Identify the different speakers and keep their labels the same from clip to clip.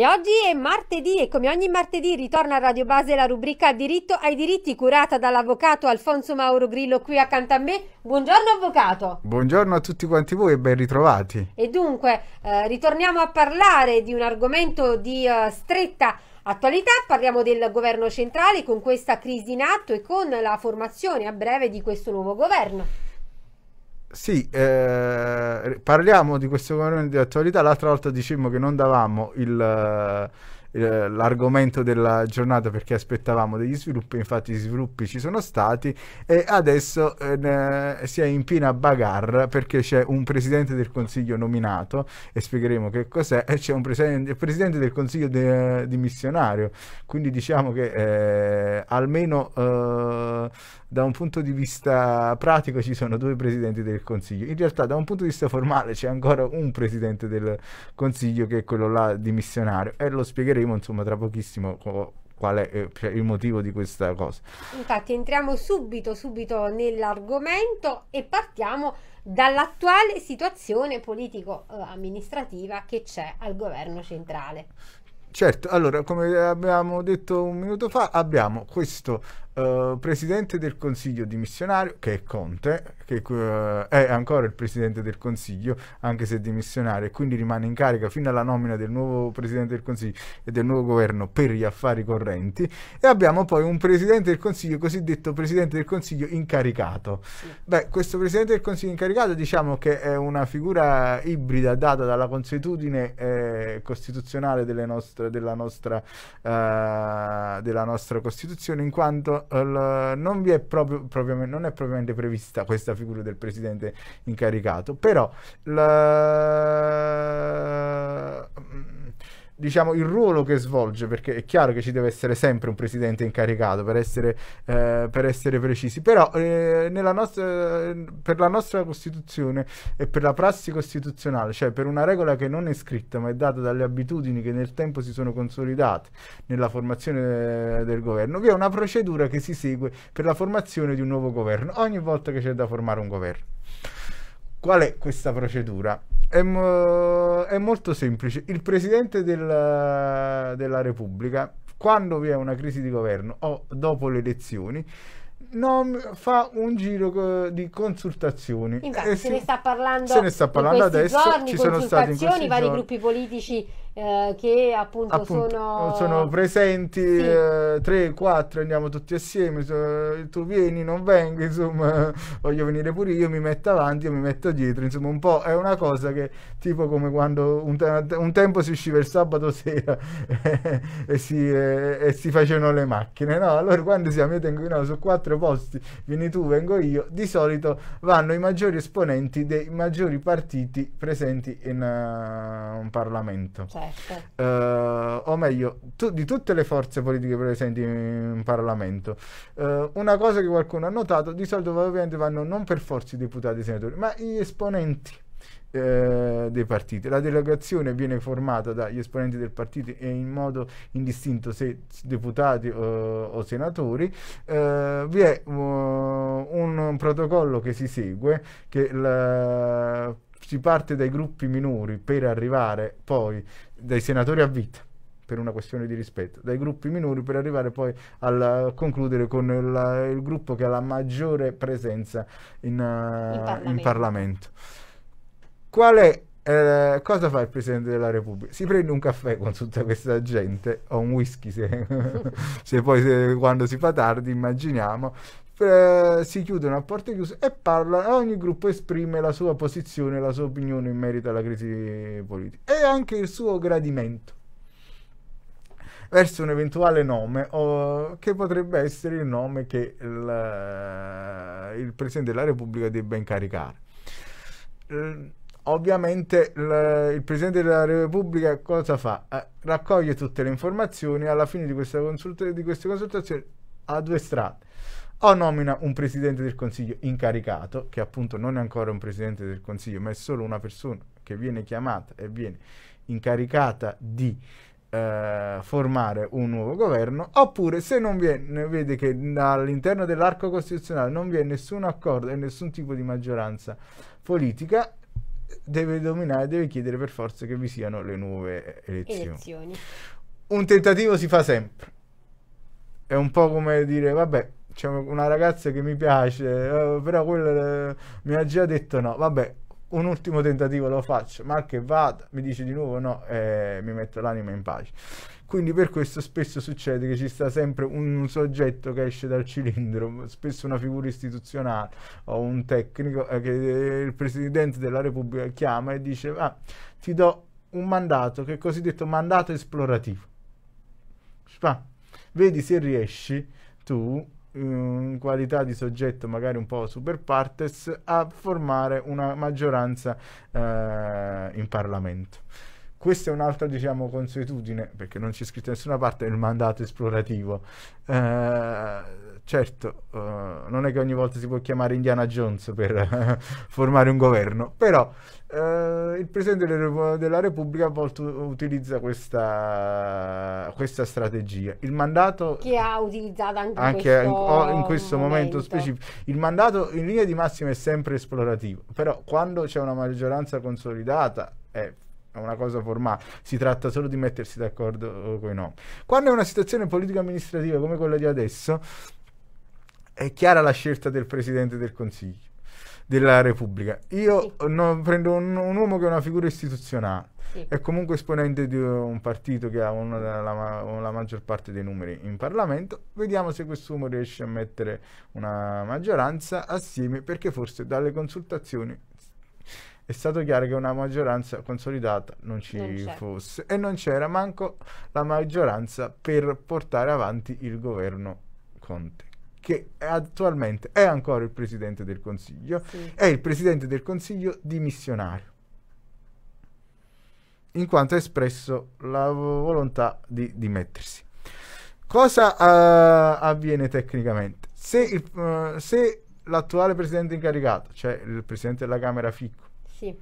Speaker 1: E oggi è martedì e come ogni martedì ritorna a Radio Base la rubrica Diritto ai diritti curata dall'avvocato Alfonso Mauro Grillo qui accanto a me. Buongiorno avvocato.
Speaker 2: Buongiorno a tutti quanti voi e ben ritrovati.
Speaker 1: E dunque eh, ritorniamo a parlare di un argomento di eh, stretta Attualità, parliamo del governo centrale con questa crisi in atto e con la formazione a breve di questo nuovo governo.
Speaker 2: Sì, eh, parliamo di questo questioni di attualità. L'altra volta dicemmo che non davamo il eh, l'argomento della giornata perché aspettavamo degli sviluppi, infatti gli sviluppi ci sono stati e adesso eh, si è in piena bagarre perché c'è un presidente del consiglio nominato e spiegheremo che cos'è e c'è un presen- presidente del consiglio de- dimissionario, quindi diciamo che eh, almeno eh, da un punto di vista pratico ci sono due presidenti del consiglio, in realtà da un punto di vista formale c'è ancora un presidente del consiglio che è quello là dimissionario e lo spiegheremo scopriremo insomma tra pochissimo qual è eh, cioè, il motivo di questa cosa.
Speaker 1: Infatti entriamo subito, subito nell'argomento e partiamo dall'attuale situazione politico-amministrativa che c'è al governo centrale.
Speaker 2: Certo, allora come abbiamo detto un minuto fa abbiamo questo eh, presidente del consiglio dimissionario, che è Conte, che uh, è ancora il presidente del consiglio, anche se dimissionario, e quindi rimane in carica fino alla nomina del nuovo presidente del consiglio e del nuovo governo per gli affari correnti. E abbiamo poi un presidente del consiglio, cosiddetto presidente del consiglio incaricato. Sì. Beh, questo presidente del consiglio incaricato diciamo che è una figura ibrida data dalla consuetudine eh, costituzionale nostre, della, nostra, eh, della nostra Costituzione, in quanto non, è proprio, proprio, non, è propriamente prevista questa figura del presidente incaricato, però la diciamo, il ruolo che svolge, perché è chiaro che ci deve essere sempre un presidente incaricato, per essere, eh, per essere precisi, però eh, nostra, eh, per la nostra Costituzione e per la prassi costituzionale, cioè per una regola che non è scritta ma è data dalle abitudini che nel tempo si sono consolidate nella formazione eh, del governo, vi è una procedura che si segue per la formazione di un nuovo governo, ogni volta che c'è da formare un governo. Qual è questa procedura? È, mo- è molto semplice. Il Presidente del, della Repubblica, quando vi è una crisi di governo o dopo le elezioni, non fa un giro di consultazioni. Infatti, eh, se, ne sta
Speaker 1: parlando, se ne sta parlando adesso. Giorni, ci sono state in vari giorni. gruppi politici eh, che appunto, appunto sono... sono...
Speaker 2: presenti sì. eh, 3, 4, andiamo tutti assieme, tu vieni, non vengo, insomma, voglio venire pure io, mi metto avanti, io mi metto dietro, insomma, un po' è una cosa che tipo come quando un, te- un tempo si usciva il sabato sera e, si, eh, e, si, facevano le macchine, no? Allora quando siamo io tengo no, su quattro posti, vieni tu, vengo io, di solito vanno i maggiori esponenti dei maggiori partiti presenti in, uh, eh, in Parlamento. Certo. Uh, o meglio, tu, di tutte le forze politiche presenti in Parlamento, uh, una cosa che qualcuno ha notato, di solito ovviamente vanno non per forza i deputati e i senatori, ma gli esponenti. Eh, dei partiti. La delegazione viene formata dagli esponenti del partito e in modo indistinto se deputati eh, o senatori. Eh, vi è uh, un, un protocollo che si segue che la si parte dai gruppi minori per arrivare poi dai senatori a vita per una questione di rispetto, dai gruppi minori per arrivare poi a concludere con il, il, gruppo che ha la maggiore presenza in, uh, Parlamento. in Parlamento. Qual è eh, cosa fa il Presidente della Repubblica? Si prende un caffè con tutta questa gente, o un whisky se, se poi se, quando si fa tardi, immaginiamo, eh, si chiudono a porte chiuse e parlano, ogni gruppo esprime la sua posizione, la sua opinione in merito alla crisi politica e anche il suo gradimento verso un eventuale nome oh, che potrebbe essere il nome che il, eh, il Presidente della Repubblica debba incaricare. ovviamente il, il, Presidente della Repubblica cosa fa? Eh, raccoglie tutte le informazioni alla fine di, consulta, di queste consultazioni ha due strade o nomina un presidente del consiglio incaricato, che appunto non è ancora un presidente del consiglio, ma è solo una persona che viene chiamata e viene incaricata di eh, formare un nuovo governo, oppure se non viene, vede che all'interno dell'arco costituzionale non vi è nessun accordo e nessun tipo di maggioranza politica, deve dominare, deve chiedere per forza che vi siano le nuove elezioni. elezioni. Un tentativo si fa sempre. È un po' come dire, vabbè, c'è diciamo, una ragazza che mi piace, eh, però quella eh, mi ha già detto no, vabbè, un ultimo tentativo lo faccio, ma che vada, mi dice di nuovo no e eh, mi metto l'anima in pace. Quindi per questo spesso succede che ci sta sempre un soggetto che esce dal cilindro, spesso una figura istituzionale o un tecnico eh, che il Presidente della Repubblica chiama e dice ah, ti do un mandato, che è cosiddetto mandato esplorativo. Ah, vedi se riesci tu in qualità di soggetto magari un po' super partes a formare una maggioranza eh, in Parlamento. Questa è un'altra, diciamo, consuetudine, perché non c'è scritto da nessuna parte il mandato esplorativo. Eh, certo, eh, non è che ogni volta si può chiamare Indiana Jones per formare un governo, però eh, il Presidente della Repubblica a volte utilizza questa, questa, strategia. Il mandato...
Speaker 1: Che ha utilizzato anche, anche in, in, questo momento. momento specifico.
Speaker 2: Il mandato in linea di massima è sempre esplorativo, però quando c'è una maggioranza consolidata è è una cosa formale, si tratta solo di mettersi d'accordo con i nomi. Quando è una situazione politico-amministrativa come quella di adesso, è chiara la scelta del Presidente del Consiglio della Repubblica. Io sì. no, prendo un, un, uomo che è una figura istituzionale, sì. è comunque esponente di un partito che ha una, la, la, maggior parte dei numeri in Parlamento. Vediamo se quest'uomo riesce a mettere una maggioranza assieme, perché forse dalle consultazioni è stato chiaro che una maggioranza consolidata non ci non fosse e non c'era manco la maggioranza per portare avanti il governo Conte che attualmente è ancora il presidente del Consiglio, sì. è il presidente del Consiglio dimissionario, in quanto ha espresso la volontà di dimettersi. Cosa uh, avviene tecnicamente? Se, il, uh, se l'attuale presidente incaricato, cioè il presidente della Camera Ficco, sì.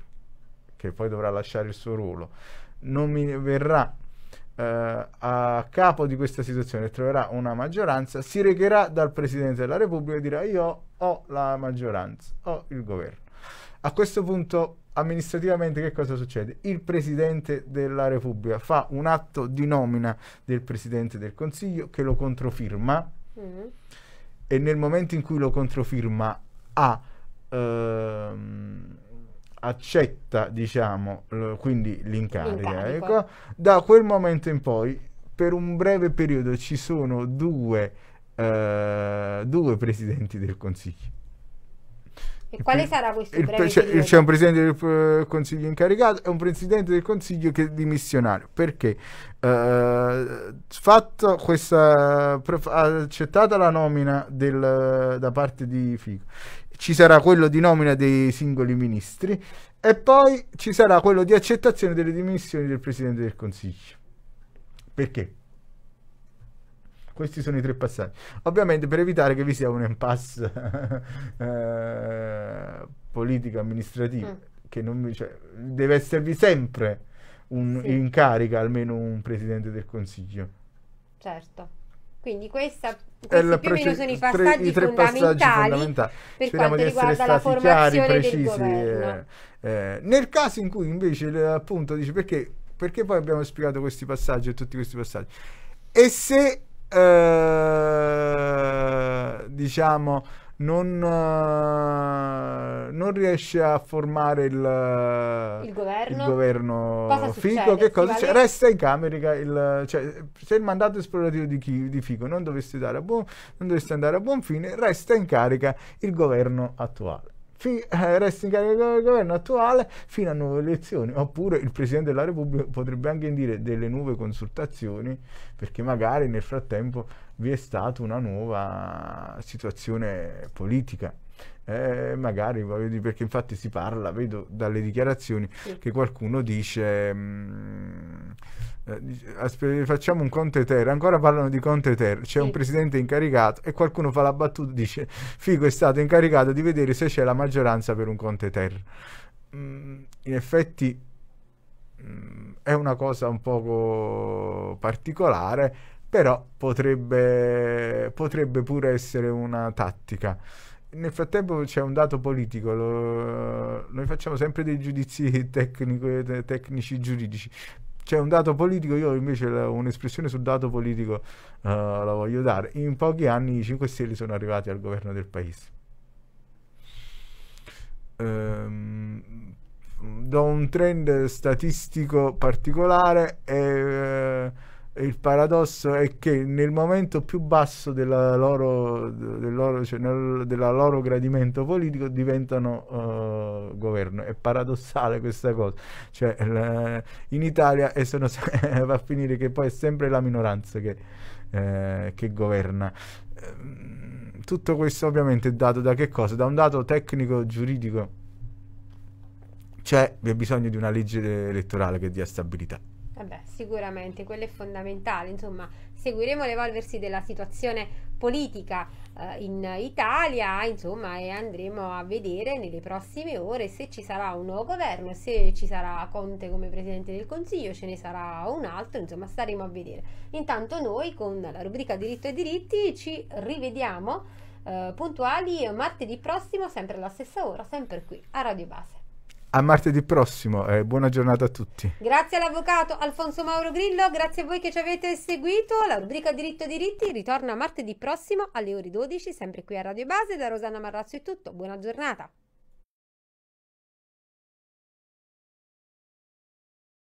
Speaker 2: Che poi dovrà lasciare il suo ruolo. Non mi verrà eh, a capo di questa situazione, troverà una maggioranza, si recherà dal Presidente della Repubblica e dirà io ho la maggioranza, ho il governo. A questo punto amministrativamente che cosa succede? Il Presidente della Repubblica fa un atto di nomina del Presidente del Consiglio che lo controfirma mm. e nel momento in cui lo controfirma ha ehm, accetta, diciamo, quindi l'incarico. Ecco. Da quel momento in poi, per un breve periodo, ci sono due, eh, due presidenti del Consiglio.
Speaker 1: E quale sarà questo il, breve c'è, c'è un presidente
Speaker 2: del uh, consiglio incaricato e un presidente del consiglio che è dimissionario perché uh, fatto questa accettata la nomina del, da parte di Fico ci sarà quello di nomina dei singoli ministri e poi ci sarà quello di accettazione delle dimissioni del Presidente del Consiglio. Perché? Questi sono i tre passaggi. Ovviamente per evitare che vi sia un impasse eh, politico-amministrativo, mm. che non, cioè, deve esservi sempre un, sì. in carica almeno un Presidente del Consiglio.
Speaker 1: Certo. Quindi questa, questi più o meno sono i passaggi, tre, i fondamentali, fondamentali, per Speriamo quanto riguarda la formazione chiari, precisi, eh,
Speaker 2: eh. nel caso in cui invece eh, appunto dici perché, perché poi abbiamo spiegato questi passaggi e tutti questi passaggi e se eh, diciamo non, uh, non riesce a formare il, il governo, il governo Fico, che cosa vale? resta in Camerica, il, cioè, se il mandato esplorativo di, chi, di Fico non dovesse, buon, non dovesse andare a buon fine, resta in carica il governo attuale. Fi, eh, resta in carica il governo attuale fino a nuove elezioni, oppure il Presidente della Repubblica potrebbe anche indire delle nuove consultazioni, perché magari nel frattempo vi è stata una nuova situazione politica. Eh, magari voglio dire perché infatti si parla vedo dalle dichiarazioni sì. che qualcuno dice mh, mm, eh, facciamo un Conte Terra ancora parlano di Conte Terra c'è sì. un presidente incaricato e qualcuno fa la battuta dice Figo è stato incaricato di vedere se c'è la maggioranza per un Conte Terra mh, mm, in effetti mh, mm, è una cosa un poco particolare però potrebbe, potrebbe pure essere una tattica nel frattempo c'è un dato politico, lo, noi facciamo sempre dei giudizi tecnico, tecnici giuridici. C'è un dato politico, io invece la, un'espressione sul dato politico uh, la voglio dare. In pochi anni i 5 Stelle sono arrivati al governo del paese. Um, do un trend statistico particolare. E, eh, il paradosso è che nel momento più basso della loro, del loro, cioè nel, della loro gradimento politico diventano uh, governo. È paradossale questa cosa. Cioè, la, in Italia sono, va a finire che poi è sempre la minoranza che, eh, che governa. Ehm, tutto questo ovviamente è dato da che cosa? Da un dato tecnico-giuridico. Cioè, vi è bisogno di una legge elettorale che dia stabilità.
Speaker 1: Vabbè, sicuramente, quello è fondamentale, insomma, seguiremo l'evolversi della situazione politica eh, in Italia, insomma, e andremo a vedere nelle prossime ore se ci sarà un nuovo governo, se ci sarà Conte come Presidente del Consiglio, ce ne sarà un altro, insomma, staremo a vedere. Intanto noi con la rubrica Diritto e diritti ci rivediamo eh, puntuali martedì prossimo, sempre alla stessa ora, sempre qui a Radio Base.
Speaker 2: A martedì prossimo, eh, buona giornata a tutti.
Speaker 1: Grazie all'avvocato Alfonso Mauro Grillo, grazie a voi che ci avete seguito. La rubrica Diritto Diritti ritorna martedì prossimo alle ore 12, sempre qui a Radio Base. Da Rosanna Marrazzo è tutto, buona giornata.